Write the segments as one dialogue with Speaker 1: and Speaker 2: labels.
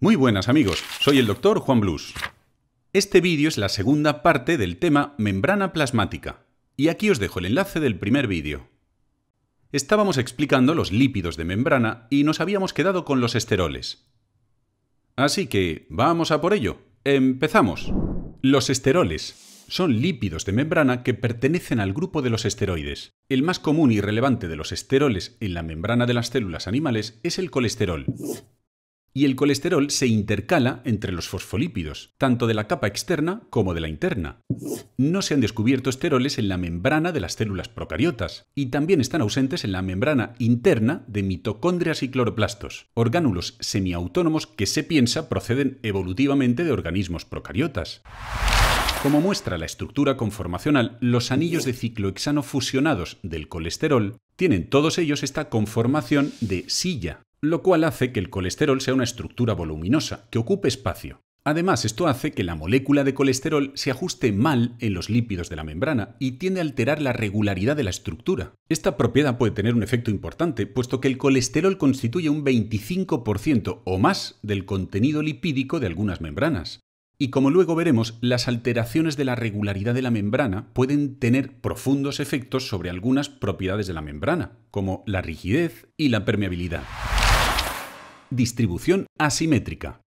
Speaker 1: Muy buenas amigos, soy el doctor Juan Blus. Este vídeo es la segunda parte del tema membrana plasmática, y aquí os dejo el enlace del primer vídeo. Estábamos explicando los lípidos de membrana y nos habíamos quedado con los esteroles. Así que, vamos a por ello. ¡Empezamos! Los esteroles son lípidos de membrana que pertenecen al grupo de los esteroides. El más común y relevante de los esteroles en la membrana de las células animales es el colesterol, y el colesterol se intercala entre los fosfolípidos, tanto de la capa externa como de la interna. No se han descubierto esteroles en la membrana de las células procariotas, y también están ausentes en la membrana interna de mitocondrias y cloroplastos, orgánulos semiautónomos que se piensa proceden evolutivamente de organismos procariotas. Como muestra la estructura conformacional, los anillos de ciclohexano fusionados del colesterol tienen todos ellos esta conformación de silla, lo cual hace que el colesterol sea una estructura voluminosa, que ocupe espacio. Además, esto hace que la molécula de colesterol se ajuste mal en los lípidos de la membrana y tiende a alterar la regularidad de la estructura. Esta propiedad puede tener un efecto importante, puesto que el colesterol constituye un 25% o más del contenido lipídico de algunas membranas. Y como luego veremos, las alteraciones de la regularidad de la membrana pueden tener profundos efectos sobre algunas propiedades de la membrana, como la rigidez y la permeabilidad. Distribución asimétrica.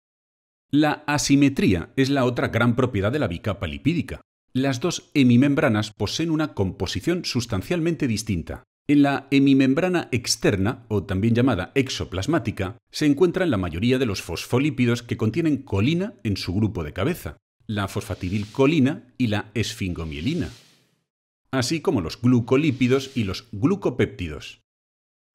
Speaker 1: La asimetría es la otra gran propiedad de la bicapa lipídica. Las dos hemimembranas poseen una composición sustancialmente distinta. En la hemimembrana externa, o también llamada exoplasmática, se encuentran la mayoría de los fosfolípidos que contienen colina en su grupo de cabeza, la fosfatidilcolina y la esfingomielina, así como los glucolípidos y los glucopéptidos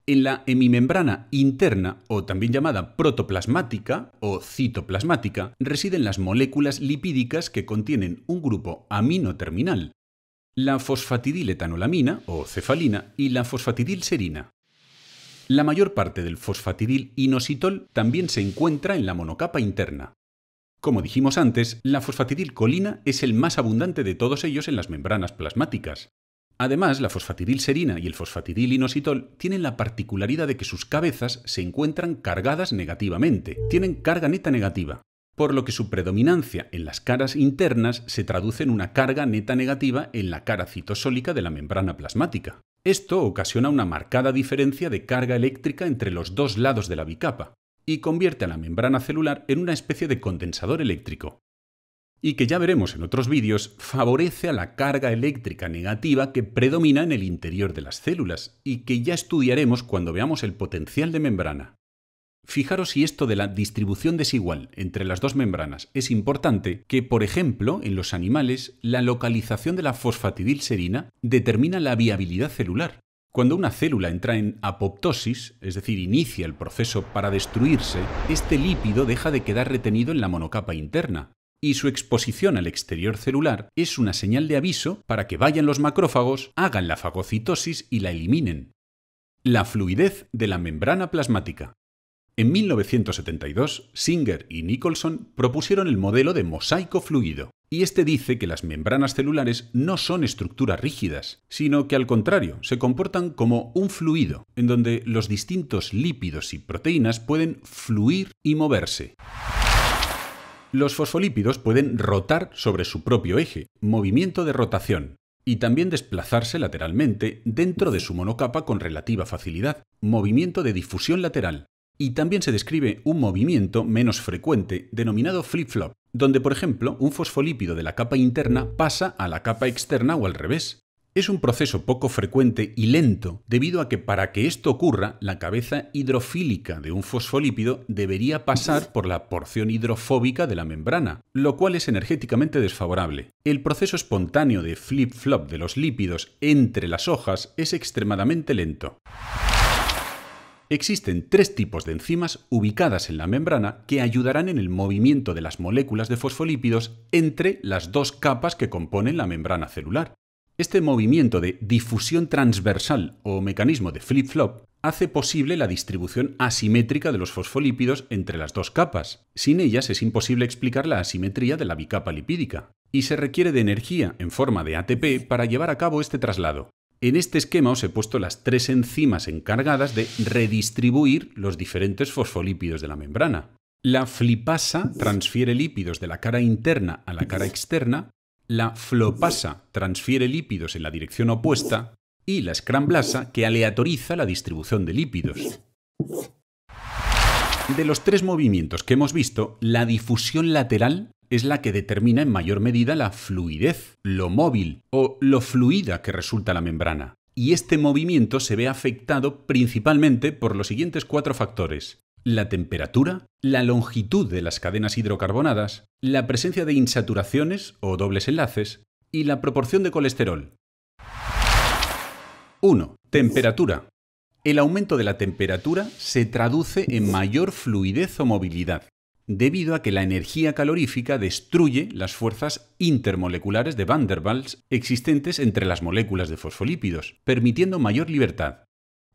Speaker 1: en, la, hemimembrana interna, o también llamada protoplasmática o citoplasmática, residen las moléculas lipídicas que contienen un grupo aminoterminal, la fosfatidiletanolamina o cefalina y la fosfatidilserina. La mayor parte del fosfatidil inositol también se encuentra en la monocapa interna. Como dijimos antes, la fosfatidilcolina es el más abundante de todos ellos en las membranas plasmáticas. Además, la fosfatidilserina y el fosfatidilinositol tienen la particularidad de que sus cabezas se encuentran cargadas negativamente, tienen carga neta negativa, por lo que su predominancia en las caras internas se traduce en una carga neta negativa en la cara citosólica de la membrana plasmática. Esto ocasiona una marcada diferencia de carga eléctrica entre los dos lados de la bicapa y convierte a la membrana celular en una especie de condensador eléctrico, y que ya veremos en otros vídeos, favorece a la carga eléctrica negativa que predomina en el interior de las células y que ya estudiaremos cuando veamos el potencial de membrana. Fijaros si esto de la distribución desigual entre las dos membranas es importante, que por ejemplo en los animales la localización de la fosfatidilserina determina la viabilidad celular. Cuando una célula entra en apoptosis, es decir, inicia el proceso para destruirse, este lípido deja de quedar retenido en la monocapa interna, y su exposición al exterior celular es una señal de aviso para que vayan los macrófagos, hagan la fagocitosis y la eliminen. La fluidez de la membrana plasmática. En 1972, Singer y Nicholson propusieron el modelo de mosaico fluido, y este dice que las membranas celulares no son estructuras rígidas, sino que al contrario, se comportan como un fluido, en donde los distintos lípidos y proteínas pueden fluir y moverse. Los fosfolípidos pueden rotar sobre su propio eje, movimiento de rotación, y también desplazarse lateralmente dentro de su monocapa con relativa facilidad, movimiento de difusión lateral. Y también se describe un movimiento menos frecuente, denominado flip-flop, donde por ejemplo un fosfolípido de la capa interna pasa a la capa externa o al revés. Es un proceso poco frecuente y lento, debido a que para que esto ocurra, la cabeza hidrofílica de un fosfolípido debería pasar por la porción hidrofóbica de la membrana, lo cual es energéticamente desfavorable. El proceso espontáneo de flip-flop de los lípidos entre las hojas es extremadamente lento. Existen tres tipos de enzimas ubicadas en la membrana que ayudarán en el movimiento de las moléculas de fosfolípidos entre las dos capas que componen la membrana celular. Este movimiento de difusión transversal o mecanismo de flip-flop hace posible la distribución asimétrica de los fosfolípidos entre las dos capas. Sin ellas es imposible explicar la asimetría de la bicapa lipídica, y se requiere de energía en forma de ATP para llevar a cabo este traslado. En este esquema os he puesto las tres enzimas encargadas de redistribuir los diferentes fosfolípidos de la membrana. La flipasa transfiere lípidos de la cara interna a la cara externa la flopasa transfiere lípidos en la dirección opuesta y la scramblasa que aleatoriza la distribución de lípidos. De los tres movimientos que hemos visto, la difusión lateral es la que determina en mayor medida la fluidez, lo móvil o lo fluida que resulta la membrana. Y este movimiento se ve afectado principalmente por los siguientes cuatro factores la temperatura, la longitud de las cadenas hidrocarbonadas, la presencia de insaturaciones o dobles enlaces y la proporción de colesterol. 1. Temperatura. El aumento de la temperatura se traduce en mayor fluidez o movilidad, debido a que la energía calorífica destruye las fuerzas intermoleculares de Van der Waals existentes entre las moléculas de fosfolípidos, permitiendo mayor libertad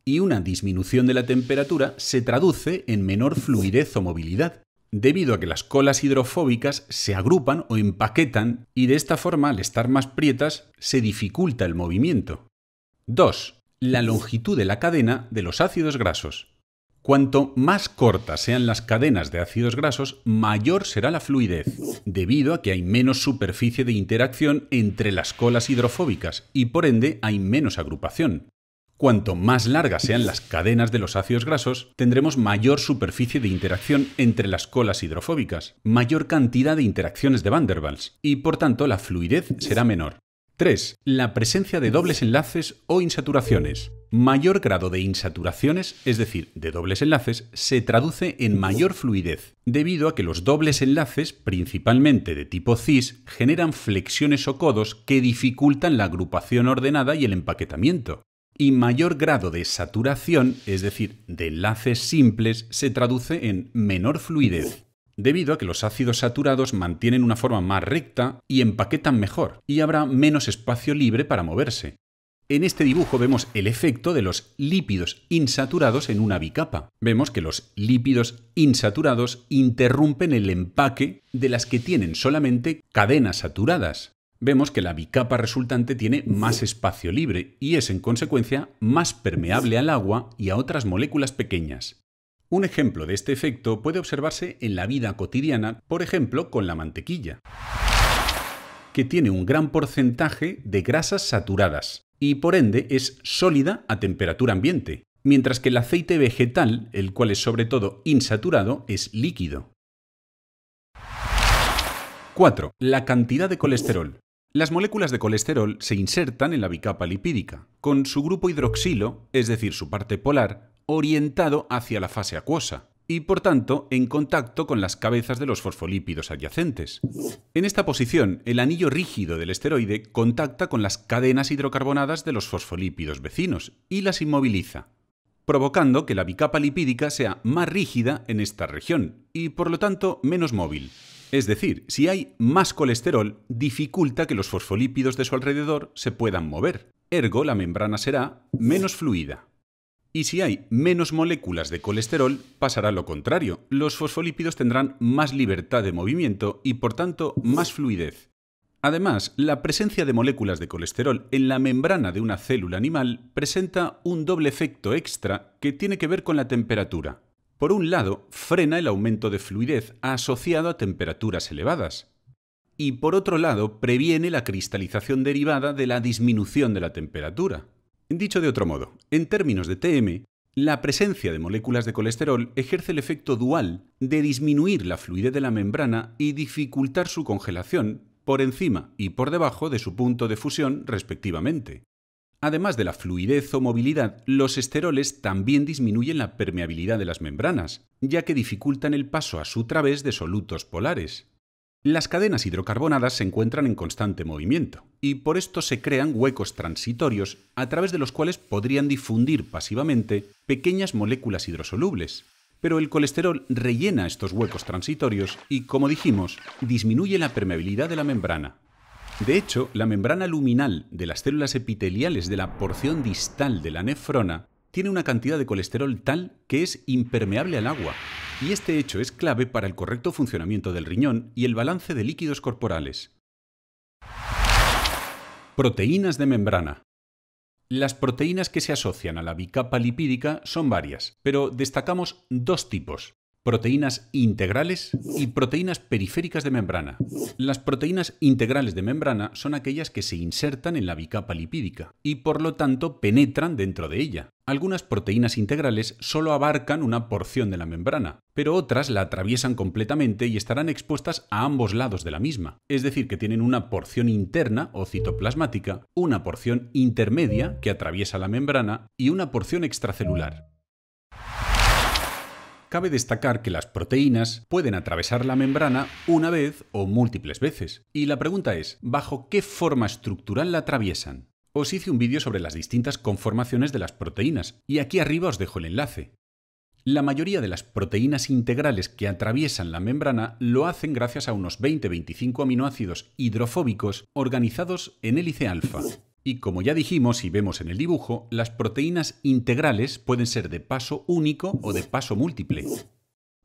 Speaker 1: y una disminución de la temperatura se traduce en menor fluidez o movilidad, debido a que las colas hidrofóbicas se agrupan o empaquetan y de esta forma al estar más prietas se dificulta el movimiento. 2. La longitud de la cadena de los ácidos grasos. Cuanto más cortas sean las cadenas de ácidos grasos, mayor será la fluidez, debido a que hay menos superficie de interacción entre las colas hidrofóbicas y por ende hay menos agrupación. Cuanto más largas sean las cadenas de los ácidos grasos, tendremos mayor superficie de interacción entre las colas hidrofóbicas, mayor cantidad de interacciones de Van der Waals y por tanto la fluidez será menor. 3. La presencia de dobles enlaces o insaturaciones. Mayor grado de insaturaciones, es decir, de dobles enlaces, se traduce en mayor fluidez, debido a que los dobles enlaces, principalmente de tipo cis, generan flexiones o codos que dificultan la agrupación ordenada y el empaquetamiento y mayor grado de saturación, es decir, de enlaces simples, se traduce en menor fluidez, debido a que los ácidos saturados mantienen una forma más recta y empaquetan mejor, y habrá menos espacio libre para moverse. En este dibujo vemos el efecto de los lípidos insaturados en una bicapa. Vemos que los lípidos insaturados interrumpen el empaque de las que tienen solamente cadenas saturadas, vemos que la bicapa resultante tiene más espacio libre y es en consecuencia más permeable al agua y a otras moléculas pequeñas. Un ejemplo de este efecto puede observarse en la vida cotidiana, por ejemplo con la mantequilla, que tiene un gran porcentaje de grasas saturadas y por ende es sólida a temperatura ambiente, mientras que el aceite vegetal, el cual es sobre todo insaturado, es líquido. 4. La cantidad de colesterol. Las moléculas de colesterol se insertan en la bicapa lipídica, con su grupo hidroxilo, es decir, su parte polar, orientado hacia la fase acuosa, y por tanto en contacto con las cabezas de los fosfolípidos adyacentes. En esta posición, el anillo rígido del esteroide contacta con las cadenas hidrocarbonadas de los fosfolípidos vecinos y las inmoviliza, provocando que la bicapa lipídica sea más rígida en esta región y por lo tanto menos móvil. Es decir, si hay más colesterol, dificulta que los fosfolípidos de su alrededor se puedan mover. Ergo, la membrana será menos fluida. Y si hay menos moléculas de colesterol, pasará lo contrario. Los fosfolípidos tendrán más libertad de movimiento y, por tanto, más fluidez. Además, la presencia de moléculas de colesterol en la membrana de una célula animal presenta un doble efecto extra que tiene que ver con la temperatura. Por un lado, frena el aumento de fluidez asociado a temperaturas elevadas. Y por otro lado, previene la cristalización derivada de la disminución de la temperatura. Dicho de otro modo, en términos de TM, la presencia de moléculas de colesterol ejerce el efecto dual de disminuir la fluidez de la membrana y dificultar su congelación por encima y por debajo de su punto de fusión respectivamente. Además de la fluidez o movilidad, los esteroles también disminuyen la permeabilidad de las membranas, ya que dificultan el paso a su través de solutos polares. Las cadenas hidrocarbonadas se encuentran en constante movimiento, y por esto se crean huecos transitorios a través de los cuales podrían difundir pasivamente pequeñas moléculas hidrosolubles. Pero el colesterol rellena estos huecos transitorios y, como dijimos, disminuye la permeabilidad de la membrana. De hecho, la membrana luminal de las células epiteliales de la porción distal de la nefrona tiene una cantidad de colesterol tal que es impermeable al agua, y este hecho es clave para el correcto funcionamiento del riñón y el balance de líquidos corporales. Proteínas de membrana. Las proteínas que se asocian a la bicapa lipídica son varias, pero destacamos dos tipos, proteínas integrales y proteínas periféricas de membrana. Las proteínas integrales de membrana son aquellas que se insertan en la bicapa lipídica y por lo tanto penetran dentro de ella. Algunas proteínas integrales solo abarcan una porción de la membrana, pero otras la atraviesan completamente y estarán expuestas a ambos lados de la misma, es decir, que tienen una porción interna o citoplasmática, una porción intermedia que atraviesa la membrana y una porción extracelular. Cabe destacar que las proteínas pueden atravesar la membrana una vez o múltiples veces. Y la pregunta es, ¿bajo qué forma estructural la atraviesan? Os hice un vídeo sobre las distintas conformaciones de las proteínas, y aquí arriba os dejo el enlace. La mayoría de las proteínas integrales que atraviesan la membrana lo hacen gracias a unos 20-25 aminoácidos hidrofóbicos organizados en hélice alfa. Y como ya dijimos y vemos en el dibujo, las proteínas integrales pueden ser de paso único o de paso múltiple.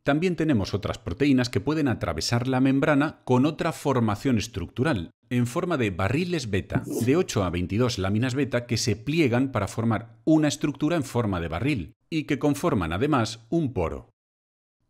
Speaker 1: También tenemos otras proteínas que pueden atravesar la membrana con otra formación estructural, en forma de barriles beta, de 8 a 22 láminas beta que se pliegan para formar una estructura en forma de barril, y que conforman además un poro.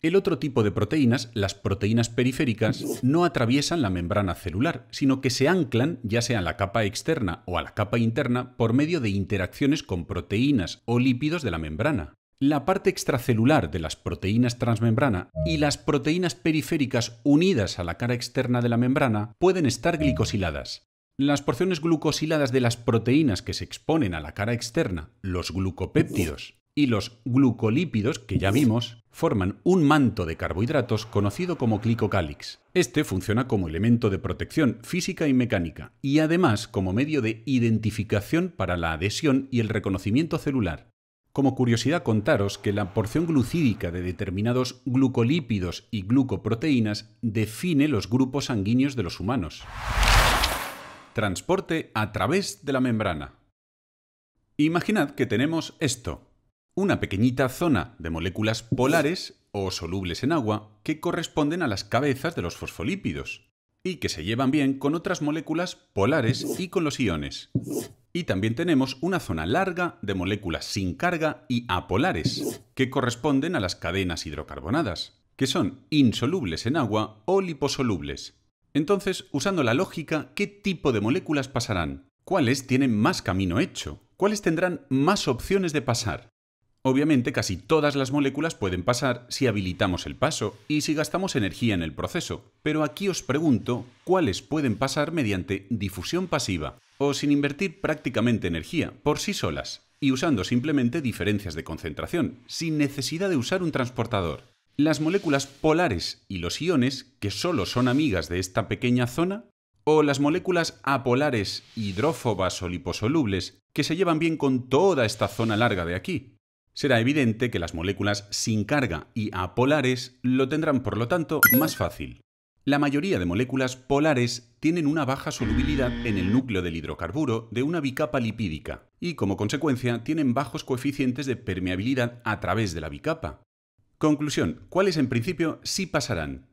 Speaker 1: El otro tipo de proteínas, las proteínas periféricas, no atraviesan la membrana celular, sino que se anclan ya sea a la capa externa o a la capa interna por medio de interacciones con proteínas o lípidos de la membrana. La parte extracelular de las proteínas transmembrana y las proteínas periféricas unidas a la cara externa de la membrana pueden estar glicosiladas. Las porciones glucosiladas de las proteínas que se exponen a la cara externa, los glucopéptidos, y los glucolípidos, que ya vimos, forman un manto de carbohidratos conocido como glicocálix. Este funciona como elemento de protección física y mecánica, y además como medio de identificación para la adhesión y el reconocimiento celular. Como curiosidad contaros que la porción glucídica de determinados glucolípidos y glucoproteínas define los grupos sanguíneos de los humanos. Transporte a través de la membrana. Imaginad que tenemos esto, una pequeñita zona de moléculas polares o solubles en agua que corresponden a las cabezas de los fosfolípidos y que se llevan bien con otras moléculas polares y con los iones. Y también tenemos una zona larga de moléculas sin carga y apolares, que corresponden a las cadenas hidrocarbonadas, que son insolubles en agua o liposolubles. Entonces, usando la lógica, ¿qué tipo de moléculas pasarán? ¿Cuáles tienen más camino hecho? ¿Cuáles tendrán más opciones de pasar? Obviamente casi todas las moléculas pueden pasar si habilitamos el paso y si gastamos energía en el proceso, pero aquí os pregunto cuáles pueden pasar mediante difusión pasiva o sin invertir prácticamente energía por sí solas y usando simplemente diferencias de concentración, sin necesidad de usar un transportador. Las moléculas polares y los iones, que solo son amigas de esta pequeña zona, o las moléculas apolares, hidrófobas o liposolubles, que se llevan bien con toda esta zona larga de aquí, Será evidente que las moléculas sin carga y apolares lo tendrán, por lo tanto, más fácil. La mayoría de moléculas polares tienen una baja solubilidad en el núcleo del hidrocarburo de una bicapa lipídica y, como consecuencia, tienen bajos coeficientes de permeabilidad a través de la bicapa. Conclusión, ¿cuáles en principio sí pasarán?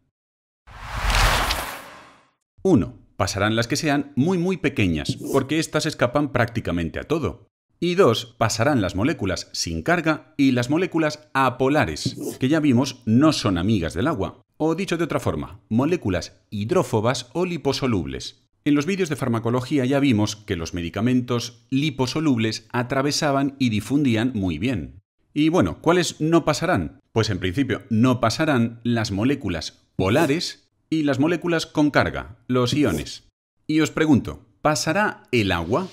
Speaker 1: 1. Pasarán las que sean muy muy pequeñas, porque éstas escapan prácticamente a todo y dos, pasarán las moléculas sin carga y las moléculas apolares, que ya vimos no son amigas del agua, o dicho de otra forma, moléculas hidrófobas o liposolubles. En los vídeos de farmacología ya vimos que los medicamentos liposolubles atravesaban y difundían muy bien. Y bueno, ¿cuáles no pasarán? Pues en principio no pasarán las moléculas polares y las moléculas con carga, los iones. Y os pregunto, ¿pasará el agua?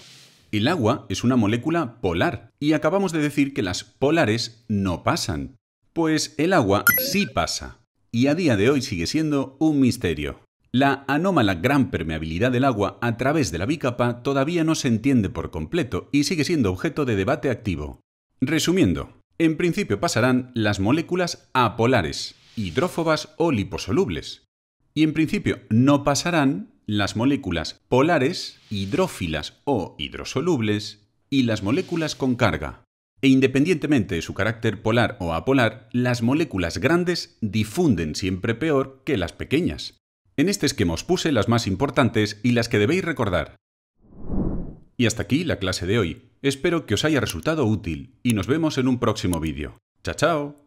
Speaker 1: El agua es una molécula polar y acabamos de decir que las polares no pasan. Pues el agua sí pasa y a día de hoy sigue siendo un misterio. La anómala gran permeabilidad del agua a través de la bicapa todavía no se entiende por completo y sigue siendo objeto de debate activo. Resumiendo, en principio pasarán las moléculas apolares, hidrófobas o liposolubles, y en principio no pasarán las moléculas polares, hidrófilas o hidrosolubles y las moléculas con carga. E independientemente de su carácter polar o apolar, las moléculas grandes difunden siempre peor que las pequeñas. En este esquema os puse las más importantes y las que debéis recordar. Y hasta aquí la clase de hoy. Espero que os haya resultado útil y nos vemos en un próximo vídeo. ¡Chao, chao!